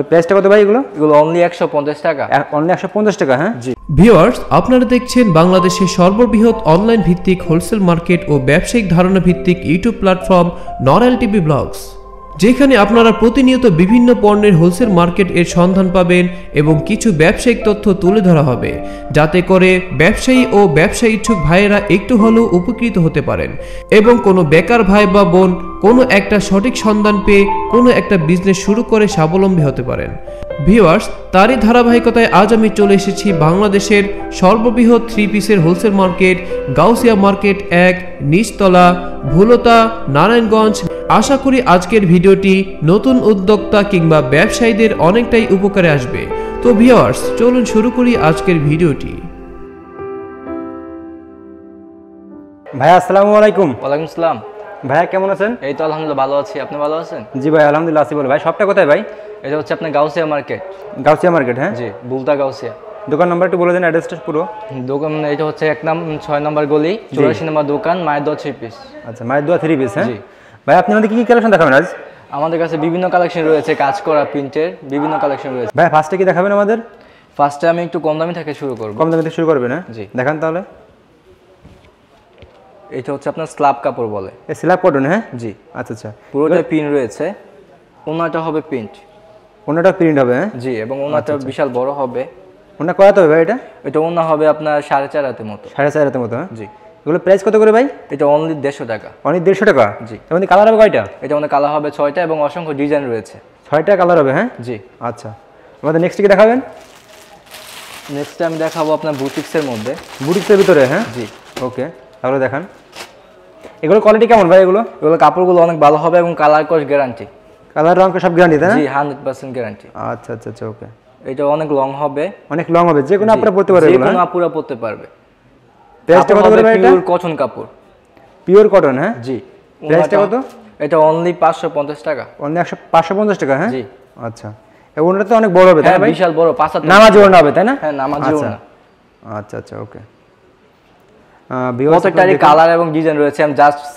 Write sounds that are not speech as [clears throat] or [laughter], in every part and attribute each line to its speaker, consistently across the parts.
Speaker 1: Only একশো পঞ্চাশ টাকা অনলি একশো পঞ্চাশ টাকা হ্যাঁ আপনারা দেখছেন বাংলাদেশের সর্ববৃহৎ অনলাইন ভিত্তিক হোলসেল মার্কেট ও ব্যবসায়িক ধারণা ভিত্তিক ইউটিউব প্ল্যাটফর্ম টিভি ব্লগস যেখানে আপনারা প্রতিনিয়ত বিভিন্ন পণ্যের হোলসেল মার্কেট এর সন্ধান পাবেন এবং কিছু ব্যবসায়িক তথ্য তুলে ধরা হবে যাতে করে ব্যবসায়ী ও ব্যবসা ইচ্ছুক ভাইয়েরা একটু হলেও উপকৃত হতে পারেন এবং কোনো বেকার ভাই বা বোন কোনো একটা সঠিক সন্ধান পেয়ে কোনো একটা বিজনেস শুরু করে স্বাবলম্বী হতে পারেন ভিওয়ার্স তারই ধারাবাহিকতায় আজ আমি চলে এসেছি বাংলাদেশের সর্ববৃহৎ থ্রি পিসের হোলসেল মার্কেট গাউসিয়া মার্কেট এক নিচতলা ভুলতা নারায়ণগঞ্জ আশা করি আজকের ভিডিওটি নতুন উদ্যোক্তা কিংবা ব্যবসায়ীদের অনেকটাই উপকারে আসবে তো ভিওয়ার্স চলুন শুরু করি আজকের ভিডিওটি ভাই আসসালামু আলাইকুম ওয়ালাইকুম আসসালাম ভাইয়া কেমন আছেন এই তো আলহামদুলিল্লাহ ভালো আছি আপনি ভালো আছেন জি ভাই আলহামদুলিল্লাহ আছি বলে ভাই সবটা কোথায় ভাই এটা হচ্ছে আপনার গাউসিয়া মার্কেট গাউসিয়া মার্কেট হ্যাঁ জি বুলতা গাউসিয়া দোকান নাম্বার একটু বলে দিন অ্যাড্রেসটা পুরো দোকান এটা হচ্ছে এক নাম ছয় নম্বর গলি চৌরাশি নম্বর দোকান মায়ের দোয়া থ্রি পিস আচ্ছা মায়ের দোয়া থ্রি পিস হ্যাঁ ভাই আপনি আমাদের কি কি কালেকশন দেখাবেন আজ আমাদের কাছে বিভিন্ন কালেকশন রয়েছে কাজ করা প্রিন্টের বিভিন্ন কালেকশন রয়েছে ভাই ফার্স্টে কি দেখাবেন আমাদের ফার্স্টে আমি একটু কম দামি থেকে শুরু করব কম দামি থেকে শুরু করবেন হ্যাঁ জি দেখান তাহলে এটা হচ্ছে আপনার স্ল্যাব কাপড় বলে স্ল্যাব কটন হ্যাঁ জি আচ্ছা আচ্ছা পুরোটা পিন রয়েছে ওনাটা হবে প্রিন্ট ওনাটা প্রিন্ট হবে হ্যাঁ জি এবং ওনাটা আচ্ছা, আচ্ছা। বিশাল বড় হবে ওনা করাতে হবে ভাই এটা এটা ওনা হবে আপনার সাড়ে চার হাতের মতো সাড়ে চার হাতের মতো হ্যাঁ জি এগুলো প্রাইস কত করে ভাই এটা অনলি দেড়শো টাকা অনলি দেড়শো টাকা জি এর কালার মানে হবে কয়টা এটা মধ্যে মানে কালার হবে ছয়টা এবং অসংখ্য ডিজাইন রয়েছে ছয়টা কালার হবে হ্যাঁ জি আচ্ছা আমাদের নেক্সট কি দেখাবেন নেক্সট টাইম দেখাবো আপনার বুটিক্সের মধ্যে বুটিক্সের ভিতরে হ্যাঁ জি ওকে তাহলে দেখান এগুলো কোয়ালিটি কেমন ভাই এগুলো এগুলো কাপড়গুলো অনেক ভালো হবে এবং কালার কস গ্যারান্টি কালার রং সব গ্যারান্টি তাই না জি 100% গ্যারান্টি আচ্ছা আচ্ছা আচ্ছা ওকে এটা অনেক লং হবে অনেক লং হবে যে কোনো আপনারা পড়তে পারবে যে কোনো হ্যাঁ? আপুরা পড়তে পারবে প্রাইসটা কত ভাই এটা পিওর কটন কাপড় পিওর কটন হ্যাঁ জি প্রাইসটা কত এটা অনলি 550 টাকা অনলি 550 টাকা হ্যাঁ জি আচ্ছা এগুলোটা তো অনেক বড় হবে তাই হ্যাঁ, ভাই বিশাল বড় 5 পাঁচ নামাজ ওড়না হবে তাই না হ্যাঁ নামাজ আচ্ছা। ওড়না আচ্ছা আচ্ছা ওকে বুটিক্সের হ্যাঁ?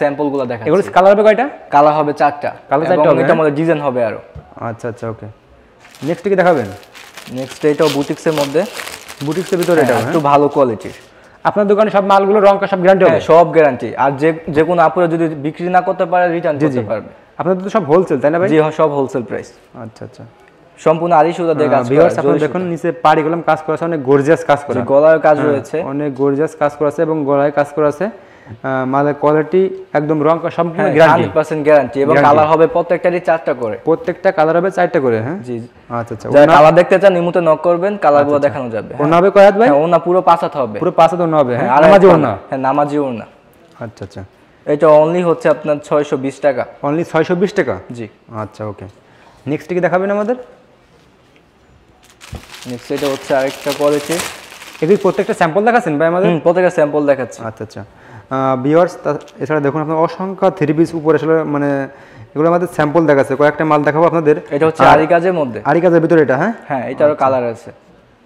Speaker 1: মধ্যে বুটিক্সের আচ্ছা, আচ্ছা, হ্যাঁ, একটু হ্যাঁ? ভালো কোয়ালিটির আপনার দোকানে সব মালগুলো রংকা সব গ্যারান্টি হবে সব গ্যারান্টি আর যে যে কোনো আপুরা যদি বিক্রি না করতে পারে রিটার্ন দিতে পারবে আপনাদের তো সব হোলসেল তাই না ভাই জি সব হোলসেল প্রাইস আচ্ছা আচ্ছা সম্পূর্ণ আদি সুতাদের হ্যাঁ, কাজ ভিউয়ার্স আপনারা দেখুন নিচে পাড়ি কলম কাজ করা আছে অনেক গর্জিয়াস কাজ করা কাজ হ্যাঁ, রয়েছে অনেক গর্জিয়াস কাজ করা আছে এবং গলায় কাজ করা আছে কোয়ালিটি একদম রং সম্পূর্ণ গ্যারান্টি 100% গ্যারান্টি এবং কালার হবে প্রত্যেকটারই চারটা করে প্রত্যেকটা কালার হবে চারটা করে হ্যাঁ জি আচ্ছা আচ্ছা যারা কালার দেখতে চান নিমুতে নক করবেন কালারগুলো আচ্ছা, আচ্ছা। দেখানো যাবে হ্যাঁ। ওনা হবে কয়াত ভাই ওনা পুরো পাঁচাত হবে পুরো পাঁচাত ওনা হবে হ্যাঁ নামাজি ওনা হ্যাঁ নামাজি ওনা আচ্ছা আচ্ছা এটা অনলি হচ্ছে আপনার 620 টাকা অনলি 620 টাকা জি আচ্ছা ওকে নেক্সট কি দেখাবেন আমাদের নেক্সট এটা হচ্ছে আরেকটা এগুলি প্রত্যেকটা স্যাম্পল দেখাচ্ছেন ভাই আমাদের প্রত্যেকটা স্যাম্পল আচ্ছা আচ্ছা এছাড়া দেখুন আপনার অসংখ্য থ্রি পিস উপরে আসলে মানে এগুলো আমাদের স্যাম্পল দেখাচ্ছে কয়েকটা মাল দেখাবো আপনাদের এটা হচ্ছে মধ্যে ভিতরে এটা হ্যাঁ হ্যাঁ কালার আচ্ছা। আছে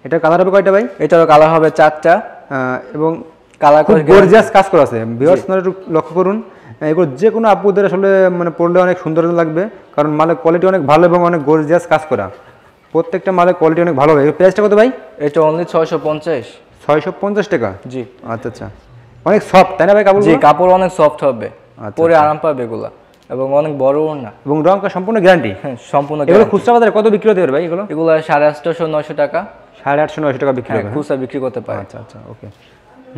Speaker 1: এটা কালার হবে কয়টা ভাই কালার হবে চারটা এবং কালার খুব গর্জিয়াস কাজ করা আছে একটু লক্ষ্য করুন এগুলো যে কোনো আপুদের আসলে মানে পড়লে অনেক সুন্দর লাগবে কারণ মালের কোয়ালিটি অনেক ভালো এবং অনেক গর্জিয়াস কাজ করা প্রত্যেকটা মালের কোয়ালিটি অনেক ভালো হবে প্রাইসটা কত ভাই এটা অনলি ছয়শো পঞ্চাশ ছয়শো পঞ্চাশ টাকা জি আচ্ছা আচ্ছা অনেক সফট তাই না ভাই কাপড় জি কাপড় অনেক সফট হবে আচ্ছা, আচ্ছা। পরে আরাম পাবে এগুলো এবং অনেক বড় না এবং রঙটা সম্পূর্ণ গ্যারান্টি হ্যাঁ সম্পূর্ণ এগুলো খুচরা বাজারে কত বিক্রি হতে পারে ভাই এগুলো এগুলো সাড়ে আটশো নশো টাকা সাড়ে আটশো নশো টাকা বিক্রি হ্যাঁ, খুচরা বিক্রি করতে পারে আচ্ছা আচ্ছা ওকে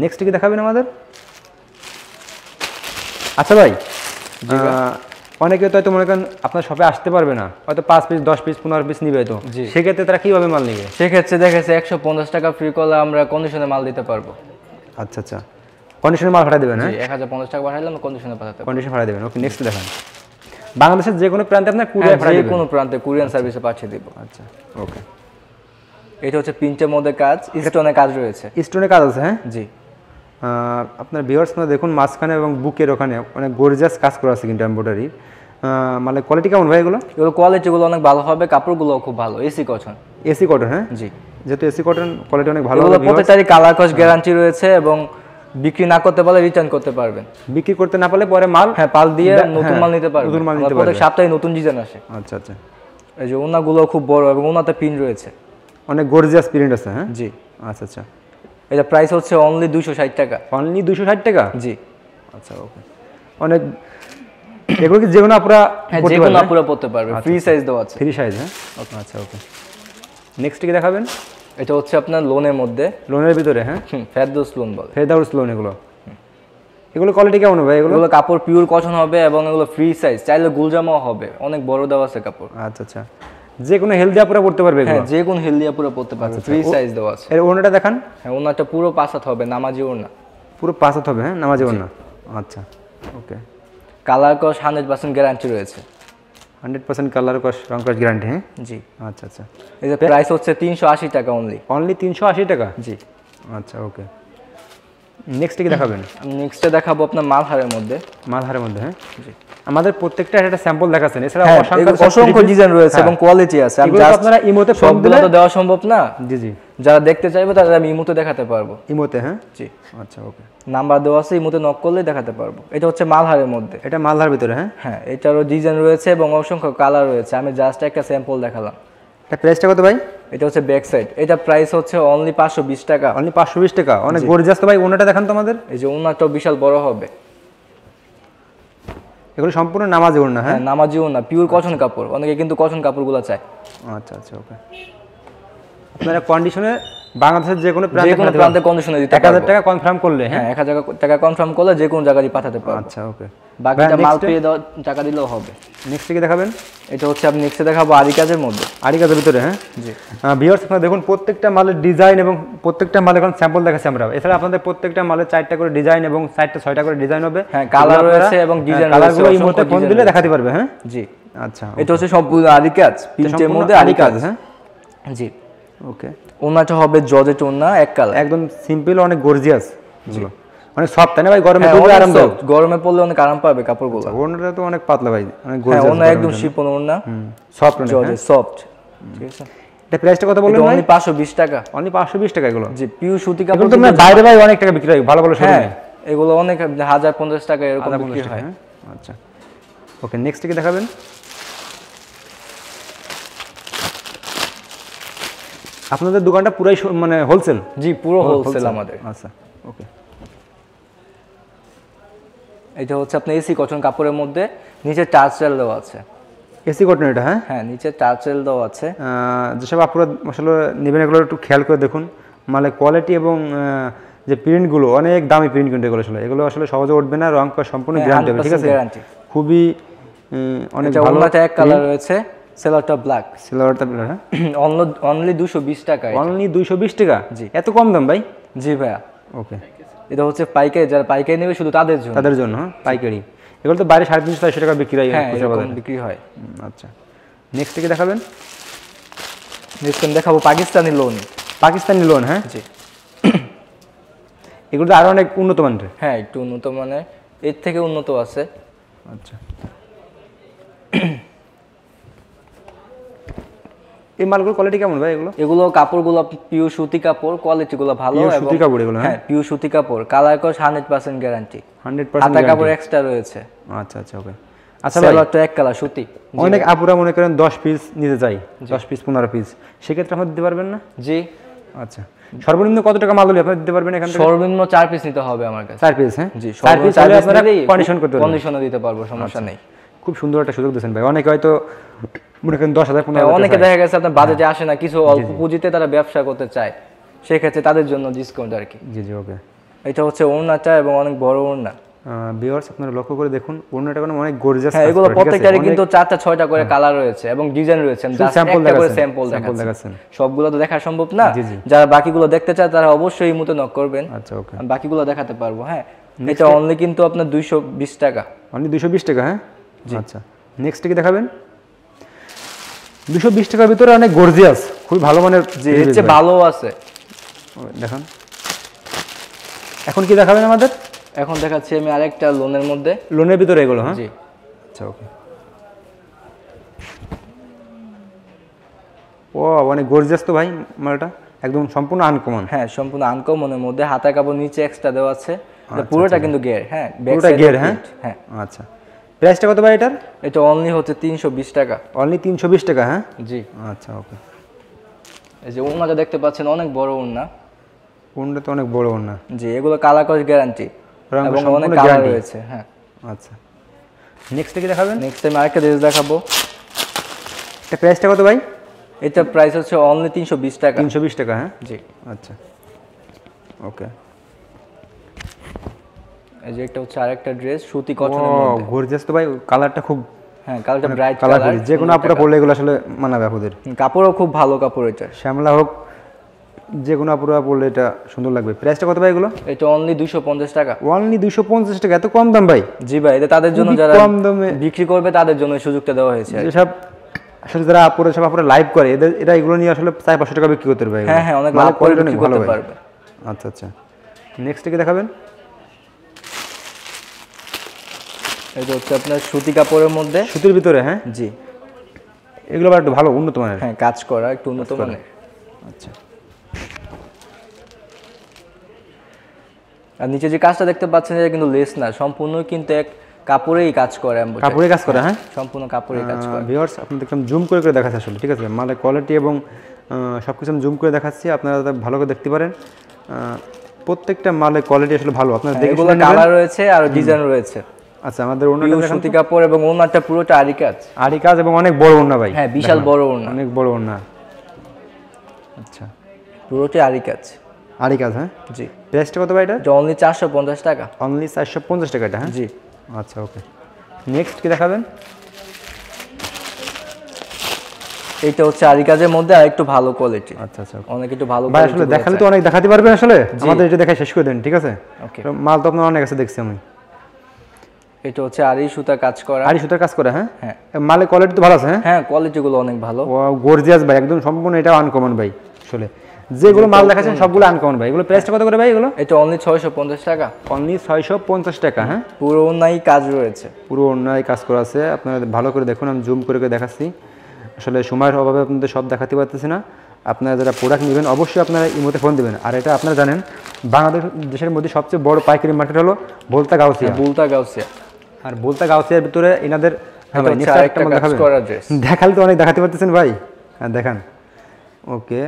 Speaker 1: নেক্সট কি দেখাবেন আমাদের আচ্ছা ভাই অনেকে তো হয়তো মনে করেন আপনার সবাই আসতে পারবে না হয়তো পাঁচ পিস দশ পিস পনেরো পিস নিবে তো সেক্ষেত্রে তারা কীভাবে মাল নিবে সেক্ষেত্রে দেখেছে একশো পঞ্চাশ টাকা ফ্রি করলে আমরা কন্ডিশনে মাল দিতে পারবো আচ্ছা আচ্ছা কন্ডিশনে মাল পাঠিয়ে দেবেন হ্যাঁ এক হাজার পঞ্চাশ টাকা পাঠাইলে আমরা কন্ডিশনে পাঠাতে কন্ডিশন পাঠিয়ে দেবেন ওকে নেক্সট দেখান বাংলাদেশের যে কোনো প্রান্তে আপনার কুরিয়ার হ্যাঁ, যে কোনো প্রান্তে কুরিয়ান আচ্ছা। সার্ভিসে পাঠিয়ে দেবো আচ্ছা ওকে এটা হচ্ছে পিঞ্চের মধ্যে কাজ স্টোনে কাজ রয়েছে স্টোনে কাজ আছে হ্যাঁ জি আপনার ভিওয়ার্সরা দেখুন মাঝখানে এবং বুকের ওখানে অনেক মানে গোর্জাস কাজ করা আছে কিন্তু এম্ব্রয়ডারি মানে কোয়ালিটি কেমন ভাই এগুলো এগুলো কোয়ালিটিগুলো অনেক ভালো হবে কাপড়গুলো খুব ভালো এসি কটন এসি কটন হ্যাঁ জি যেহেতু এসি কটন কোয়ালিটি অনেক ভালো হবে প্রত্যেকটারই কালার কস গ্যারান্টি রয়েছে এবং বিক্রি না করতে পারলে রিটার্ন করতে পারবেন বিক্রি করতে না পারলে পরে মাল হ্যাঁ পাল দিয়ে নতুন হ্যাঁ, মাল নিতে পারবেন নতুন মাল নিতে পারবেন প্রত্যেক সপ্তাহে নতুন ডিজাইন আসে আচ্ছা আচ্ছা এই যে ওনাগুলো খুব বড় এবং ওনাতে পিন রয়েছে অনেক গর্জিয়াস প্রিন্ট আছে হ্যাঁ জি আচ্ছা আচ্ছা এটা প্রাইস হচ্ছে অনলি দুশো ষাট টাকা অনলি দুশো ষাট টাকা জি আচ্ছা ওকে অনেক এগুলো কি যে কোনো আপুরা হ্যাঁ, যে কোনো আপুরা পড়তে পারবে ফ্রি আচ্ছা, সাইজ আচ্ছা। দেওয়া আছে ফ্রি সাইজ হ্যাঁ ওকে আচ্ছা ওকে নেক্সট কি দেখাবেন এটা হচ্ছে আপনার লোনের মধ্যে লোনের ভিতরে হ্যাঁ ফেরদৌস লোন বলে ফেরদৌস লোন এগুলো এগুলো কোয়ালিটি কেমন হবে এগুলো কাপড় পিওর কটন হবে এবং এগুলো ফ্রি সাইজ চাইলে গুলজামাও হবে অনেক বড় দেওয়া আছে কাপড় আচ্ছা আচ্ছা যে কোনো হেলদিয়া আপুরে পড়তে পারবে হ্যাঁ যে কোনো হেলদিয়া আপুরে পড়তে পারবে ফ্রি আচ্ছা, সাইজ আচ্ছা। দেওয়া আছে এর ওনাটা দেখান হ্যাঁ ওনাটা পুরো পাসাত হবে নামাজি ওনা পুরো পাসাত হবে হ্যাঁ নামাজি ওনা আচ্ছা ওকে কালার কস হান্ড্রেড পার্সেন্ট গ্যারান্টি রয়েছে হান্ড্রেড পার্সেন্ট কালার কস রং কস গ্যারান্টি হ্যাঁ জি আচ্ছা আচ্ছা এই যে প্রাইস হচ্ছে তিনশো আশি টাকা অনলি অনলি তিনশো আশি টাকা জি আচ্ছা ওকে নেক্সটে কি দেখাবেন নেক্সটে দেখাবো আপনার মালহারের মধ্যে মালহারের মধ্যে হ্যাঁ আমাদের প্রত্যেকটা একটা স্যাম্পল দেখাচ্ছেন এছাড়া হ্যাঁ, অসংখ্য ডিজাইন রয়েছে হ্যাঁ। এবং কোয়ালিটি আছে আপনারা ইমোতে দিলে তো দেওয়া সম্ভব না জি জি যারা দেখতে চাইবে তারা আমি ইমোতে দেখাতে পারবো ইমোতে হ্যাঁ জি আচ্ছা ওকে নাম্বার দেওয়া আছে ইমোতে নক করলে দেখাতে পারবো এটা হচ্ছে মালহারের মধ্যে এটা মালহার ভিতরে হ্যাঁ হ্যাঁ এটারও ডিজাইন রয়েছে এবং অসংখ্য কালার রয়েছে আমি জাস্ট একটা স্যাম্পল দেখালাম এটা প্রাইসটা কত ভাই এটা হচ্ছে ব্যাক সাইড এটা প্রাইস হচ্ছে অনলি পাঁচশো বিশ টাকা অনলি পাঁচশো বিশ টাকা অনেক গর্জিয়াস তো ভাই ওনাটা দেখান তোমাদের এই যে ওনাটা বিশাল বড় হবে এগুলো সম্পূর্ণ নামাজি ওড়না হ্যাঁ, হ্যাঁ নামাজি ওড়না পিওর কটন কাপড় অনেকে কিন্তু কটন কাপড়গুলো চায় আচ্ছা আচ্ছা ওকে আপনারা কন্ডিশনে বাংলাদেশের যে কোনো যে কোনো প্রান্তে কন্ডিশনে দিতে 1000 টাকা কনফার্ম করলে হ্যাঁ 1000 হ্যাঁ, টাকা কনফার্ম করলে যে কোনো জায়গায় পাঠাতে পারবো আচ্ছা ওকে বাকিটা মাল পেয়ে দাও টাকা দিলেও হবে নেক্সট কি দেখাবেন এটা হচ্ছে আমি নেক্সটে দেখাবো আরি কাজের মধ্যে আরি কাজের ভিতরে হ্যাঁ জি ভিউয়ার্স আপনারা দেখুন প্রত্যেকটা মালের ডিজাইন এবং প্রত্যেকটা মালের এখন স্যাম্পল দেখাচ্ছি আমরা এছাড়া আপনাদের প্রত্যেকটা মালের চারটা করে ডিজাইন এবং চারটা ছয়টা করে ডিজাইন হবে হ্যাঁ কালার রয়েছে এবং ডিজাইন হ্যাঁ, কালারগুলো এই মুহূর্তে কোন দিলে দেখাতে পারবে হ্যাঁ জি আচ্ছা এটা হচ্ছে সম্পূর্ণ আরি কাজ প্রিন্টের মধ্যে আরি কাজ হ্যাঁ জি ওকে ওনাটা হবে জর্জেট ওনা এক কালার একদম সিম্পল অনেক গর্জিয়াস জি মানে তাই না ভাই গরমে খুবই আরাম দেয় গরমে পড়লে অনেক আরাম পাবে কাপড়গুলো আচ্ছা, ওনাটা তো অনেক পাতলা ভাই অনেক গর্জিয়াস ওনা একদম শিপন ওনা সফট জর্জেট সফট হ্যাঁ। ঠিক আছে টাকা এগুলো পিউ সুতি কাপড় বাইরে অনেক টাকা বিক্রি হয় ভালো ভালো হ্যাঁ, এগুলো অনেক হাজার পঞ্চাশ টাকা ওকে নেক্সট হ্যাঁ? আচ্ছা। কি দেখাবেন আপনাদের দোকানটা পুরাই মানে হোলসেল জি পুরো হোলসেল oh, আমাদের আচ্ছা ওকে এটা হচ্ছে আপনার এসি কটন কাপড়ের মধ্যে নিচে টাচেল দেওয়া আছে এসি কটন এটা হ্যাঁ হ্যাঁ নিচে টাচেল দেওয়া আছে যেসব আপনারা আসলে নেবেন এগুলো একটু খেয়াল করে দেখুন মানে কোয়ালিটি এবং যে প্রিন্টগুলো অনেক দামি প্রিন্ট কিন্তু এগুলো আসলে এগুলো আসলে সহজে উঠবে না রং সম্পূর্ণ গ্যারান্টি ঠিক আছে খুবই অনেক ভালো এক কালার রয়েছে সেলারটা ব্ল্যাক সেলারটা ব্ল্যাক হ্যাঁ অনলি [clears throat] দুশো বিশ টাকা অনলি দুশো বিশ টাকা জি এত কম দাম ভাই জি ভাইয়া ওকে এটা হচ্ছে পাইকারি যারা পাইকারি নেবে শুধু তাদের জন্য তাদের জন্য হ্যাঁ? পাইকারি এগুলো তো বাইরে সাড়ে তিনশো চারশো টাকা বিক্রি হয় হ্যাঁ বিক্রি হয় আচ্ছা নেক্সট থেকে দেখাবেন নেক্সট আমি দেখাবো পাকিস্তানি লোন পাকিস্তানি লোন হ্যাঁ জি [clears throat] এগুলো তো আরো অনেক উন্নত মানের হ্যাঁ একটু উন্নত মানের এর থেকে উন্নত আছে আচ্ছা [clears throat] এই মালগুলোর কোয়ালিটি কেমন ভাই এগুলো এগুলো কাপড়গুলো পিওর সুতি কাপড় কোয়ালিটি গুলো ভালো এবং সুতি কাপড় এগুলো হ্যাঁ পিওর হ্যাঁ, সুতি কাপড় কালার কো 100% গ্যারান্টি 100% আটা কাপড় এক্সট্রা রয়েছে আচ্ছা আচ্ছা ওকে
Speaker 2: আচ্ছা ভাই একটা এক কালার সুতি অনেক
Speaker 1: আপুরা মনে করেন 10 পিস নিতে চাই 10 পিস 15 পিস সে ক্ষেত্রে আপনি দিতে পারবেন না জি আচ্ছা সর্বনিম্ন কত টাকা মাল হলে আপনি দিতে পারবেন এখান থেকে সর্বনিম্ন 4 পিস নিতে হবে আমার কাছে 4 পিস হ্যাঁ জি 4 পিস আপনারা কন্ডিশন করতে পারবেন কন্ডিশনও দিতে পারবো সমস্যা আচ্ছা। নেই খুব সুন্দর একটা সুযোগ দিয়েছেন ভাই অনেকে হয়তো মনে করেন দশ হাজার পনেরো হ্যাঁ, অনেকে দেখা গেছে আপনার বাজেটে হ্যাঁ। আসে না কিছু অল্প পুঁজিতে তারা ব্যবসা করতে চায় সেক্ষেত্রে তাদের জন্য ডিসকাউন্ট আর কি জি জি ওকে এটা হচ্ছে ওড়নাটা এবং অনেক বড় ওড়না আপনারা লক্ষ্য করে দেখুন ওড়নাটা অনেক হ্যাঁ এগুলো কিন্তু চারটা ছয়টা করে কালার হ্যাঁ। রয়েছে এবং ডিজাইন রয়েছে স্যাম্পল স্যাম্পল দেখাচ্ছেন সবগুলো তো দেখা সম্ভব না যারা বাকিগুলো দেখতে চায় তারা অবশ্যই এই মতো নক করবেন আচ্ছা ওকে বাকিগুলো দেখাতে পারবো হ্যাঁ এটা অনলি কিন্তু আপনার বিশ টাকা অনলি বিশ টাকা হ্যাঁ আচ্ছা নেক্সট কি দেখাবেন দুশো টাকার ভিতরে অনেক গর্জিয়াস খুবই ভালো মানের যে হচ্ছে ভালো আছে দেখেন এখন কি দেখাবেন আমাদের এখন দেখাচ্ছি আমি আরেকটা লোনের মধ্যে লোনের ভিতরে এগুলো হ্যাঁ জি আচ্ছা ওকে ও মানে গর্জিয়াস তো ভাই মালটা একদম সম্পূর্ণ আনকমন হ্যাঁ সম্পূর্ণ আনকমনের মধ্যে হাতা কাপড় নিচে এক্সট্রা দেওয়া আছে আচ্ছা, পুরোটা আচ্ছা। কিন্তু গিয়ার হ্যাঁ পুরোটা গিয়ার হ্যাঁ হ্যাঁ আচ্ছা প্রাইসটা কত ভাই এটার এটা অনলি হচ্ছে তিনশো বিশ টাকা অনলি তিনশো বিশ টাকা হ্যাঁ জি আচ্ছা ওকে এই যে ওনাটা দেখতে পাচ্ছেন অনেক বড় ওনা ওনটা তো অনেক বড় ওনা জি এগুলো কালার গ্যারান্টি এবং অনেক কালার রয়েছে হ্যাঁ আচ্ছা নেক্সট কি দেখাবেন নেক্সট টাইম আরেকটা ড্রেস দেখাবো এটা প্রাইসটা কত ভাই এটা প্রাইস হচ্ছে অনলি তিনশো বিশ টাকা তিনশো বিশ টাকা হ্যাঁ জি আচ্ছা ওকে এই যে একটা হচ্ছে আরেকটা ড্রেস সুতি কটনের মধ্যে গর্জিয়াস তো ভাই কালারটা খুব হ্যাঁ কালারটা ব্রাইট কালার যে কোনো পরলে এগুলো আসলে মানাবে আপনাদের কাপড়ও খুব ভালো কাপড় এটা শ্যামলা হোক যে কোনো আপুরা পরলে এটা সুন্দর লাগবে প্রাইসটা কত ভাই এগুলো এটা অনলি 250 টাকা অনলি 250 টাকা এত কম দাম ভাই জি ভাই এটা তাদের জন্য যারা কম দামে বিক্রি করবে তাদের জন্য সুযোগটা দেওয়া হয়েছে সব আসলে যারা আপুরা সব আপুরা লাইভ করে এদের এরা এগুলো নিয়ে আসলে 450 টাকা বিক্রি করতে পারবে হ্যাঁ হ্যাঁ অনেক মানে ভালো কোয়ালিটি পারবে আচ্ছা আচ্ছা নেক্সট কি দেখাবেন এটা হচ্ছে আপনার সুতি কাপড়ের মধ্যে সুতির ভিতরে হ্যাঁ জি এগুলো আবার একটু ভালো উন্নত মানের হ্যাঁ কাজ করা একটু উন্নত মানের আচ্ছা আর নিচে যে কাজটা দেখতে পাচ্ছেন এটা কিন্তু লেস না সম্পূর্ণ কিন্তু এক কাপড়েই কাজ করে কাপড়ে কাজ করে হ্যাঁ, হ্যাঁ সম্পূর্ণ কাপড়ে কাজ করে ভিউয়ার্স আপনাদের একদম জুম করে করে দেখাচ্ছি আসলে ঠিক আছে মালের কোয়ালিটি এবং সব কিছু আমি জুম করে দেখাচ্ছি আপনারা ভালো করে দেখতে পারেন প্রত্যেকটা মালের কোয়ালিটি আসলে ভালো আপনারা হ্যাঁ, দেখবেন কালার রয়েছে আর ডিজাইন রয়েছে আচ্ছা আমাদের ওনাটা সুতি কাপড় এবং ওনাটা পুরোটা আরি কাজ এবং অনেক বড় ওনা ভাই হ্যাঁ বিশাল বড় ওনা অনেক বড় ওনা আচ্ছা পুরোটাই আরি কাজ হ্যাঁ জি প্রাইসটা কত ভাই এটা অনলি চারশো পঞ্চাশ টাকা অনলি চারশো পঞ্চাশ টাকা এটা হ্যাঁ জি আচ্ছা ওকে নেক্সট কি দেখাবেন এইটা হচ্ছে আরিকাজের মধ্যে আর একটু ভালো কোয়ালিটি আচ্ছা আচ্ছা অনেক একটু ভালো ভাই আসলে দেখালে তো অনেক দেখাতে পারবেন আসলে আমাদের এটা দেখা শেষ করে দেন ঠিক আছে ওকে মাল তো আপনার অনেক আছে দেখছি আমি এটা হচ্ছে আরি সুতা কাজ করা আরি সুতার কাজ করে হ্যাঁ হ্যাঁ মালের কোয়ালিটি তো ভালো আছে হ্যাঁ হ্যাঁ কোয়ালিটিগুলো অনেক ভালো গর্জিয়াস ভাই একদম সম্পূর্ণ এটা আনকমন ভাই আসলে যেগুলো মাল দেখাচ্ছেন সবগুলো আনকমন ভাই এগুলো প্রাইসটা কত করে ভাই এগুলো এটা অনলি 650 টাকা অনলি 650 টাকা হ্যাঁ পুরো অন্যায় কাজ রয়েছে পুরো অন্যায় কাজ করা আছে আপনারা ভালো করে দেখুন আমি জুম করে করে দেখাচ্ছি আসলে সময়ের অভাবে আপনাদের সব দেখাতে পারতেছি না আপনারা যারা প্রোডাক্ট নেবেন অবশ্যই আপনারা ইমোতে ফোন দেবেন আর এটা আপনারা জানেন বাংলাদেশ দেশের মধ্যে সবচেয়ে বড় পাইকারি মার্কেট হলো বোলতা গাউসিয়া বোলতা গাউসিয়া আর বলতে গাউসিয়ার ভিতরে এনাদের মানে মানে দেখালে তো অনেক দেখাতে পারতেছেন ভাই হ্যাঁ দেখান ওকে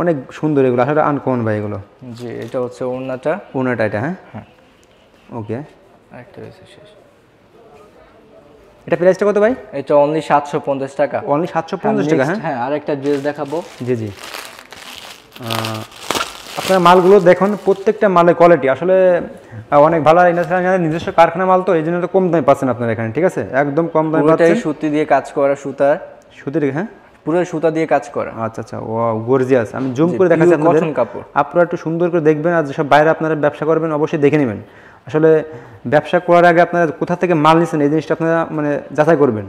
Speaker 1: অনেক সুন্দর এগুলো আসলে আনকমন ভাই এগুলো জি এটা হচ্ছে ওনাটা ওনাটা এটা হ্যাঁ, হ্যাঁ। ওকে একটা শেষ এটা প্রাইসটা কত ভাই এটা অনলি 750 টাকা অনলি 750 টাকা হ্যাঁ হ্যাঁ আরেকটা ড্রেস দেখাবো জি জি আপনার মালগুলো দেখুন প্রত্যেকটা মালের কোয়ালিটি আসলে অনেক ভালো ইন্ডাস্ট্রিয়াল নিজস্ব কারখানা মাল তো এই জন্য কম দামে পাচ্ছেন আপনার এখানে ঠিক আছে একদম কম দামে পাচ্ছেন সুতি দিয়ে কাজ করা সুতা সুতির হ্যাঁ পুরো সুতা দিয়ে কাজ করা আচ্ছা আচ্ছা ও গর্জিয়াস আমি জুম করে দেখাচ্ছি আপনাদের কাপড় আপনারা একটু সুন্দর করে দেখবেন আর যেসব বাইরে আপনারা ব্যবসা করবেন অবশ্যই দেখে নেবেন আসলে ব্যবসা করার আগে আপনারা কোথা থেকে মাল নিচ্ছেন এই জিনিসটা আপনারা মানে যাচাই করবেন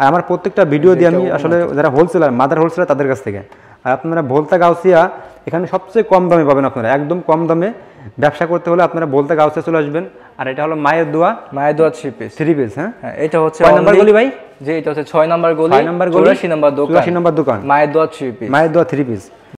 Speaker 1: আর আমার প্রত্যেকটা ভিডিও দিয়ে আমি আসলে যারা হোলসেলার মাদার হোলসেলার তাদের কাছ থেকে আর আপনারা ভোলতা গাউসিয়া এখানে সবচেয়ে কম দামে পাবেন আপনারা একদম কম দামে ব্যবসা করতে হলে আপনারা বলতে গাউসে চলে আসবেন আর এটা হলো মায়ের দোয়া মায়ের দোয়া থ্রি পিস থ্রি পিস হ্যাঁ এটা হচ্ছে ছয় নম্বর গলি ভাই যে এটা হচ্ছে ছয় নাম্বার গলি ছয় নম্বর গলি চুরাশি নম্বর দোকান চুরাশি দোকান মায়ের দোয়া থ্রি পিস মায়ের দোয়া থ্রি পিস